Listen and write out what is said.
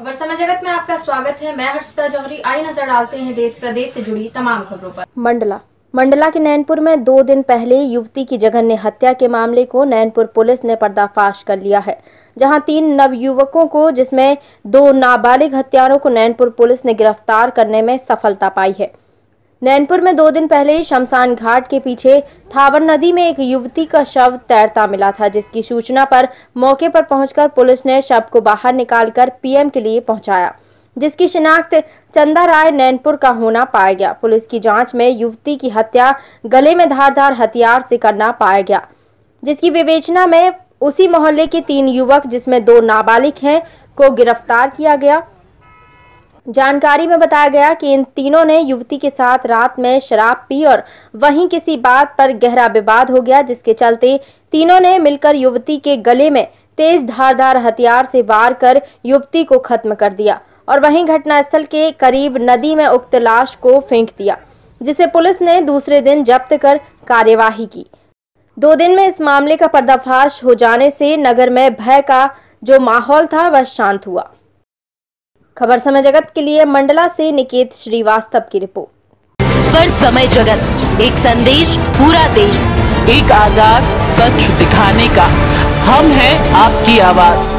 खबर समय जगत में आपका स्वागत है मैं हर्षिता जौहरी आई नजर डालते हैं देश प्रदेश से जुड़ी तमाम खबरों पर मंडला मंडला के नैनपुर में दो दिन पहले युवती की जघन्य हत्या के मामले को नैनपुर पुलिस ने पर्दाफाश कर लिया है जहां तीन नव युवकों को जिसमें दो नाबालिग हत्यारों को नैनपुर पुलिस ने गिरफ्तार करने में सफलता पाई है नैनपुर में दो दिन पहले शमशान घाट के पीछे थावर नदी में एक युवती का शव तैरता मिला था जिसकी सूचना पर मौके पर पहुंचकर पुलिस ने शव को बाहर निकालकर पीएम के लिए पहुंचाया जिसकी शिनाख्त चंदा राय नैनपुर का होना पाया गया पुलिस की जांच में युवती की हत्या गले में धारदार हथियार से करना पाया गया जिसकी विवेचना में उसी मोहल्ले के तीन युवक जिसमें दो नाबालिग हैं को गिरफ्तार किया गया जानकारी में बताया गया कि इन तीनों ने युवती के साथ रात में शराब पी और वहीं किसी बात पर गहरा विवाद हो गया जिसके चलते तीनों ने मिलकर युवती के गले में तेज धारदार हथियार से वार कर युवती को खत्म कर दिया और वहीं घटनास्थल के करीब नदी में उक्त लाश को फेंक दिया जिसे पुलिस ने दूसरे दिन जब्त कर कार्यवाही की दो दिन में इस मामले का पर्दाफाश हो जाने से नगर में भय का जो माहौल था वह शांत हुआ खबर समय जगत के लिए मंडला से निकेत श्रीवास्तव की रिपोर्ट खबर समय जगत एक संदेश पूरा देश एक आगाज सच दिखाने का हम हैं आपकी आवाज़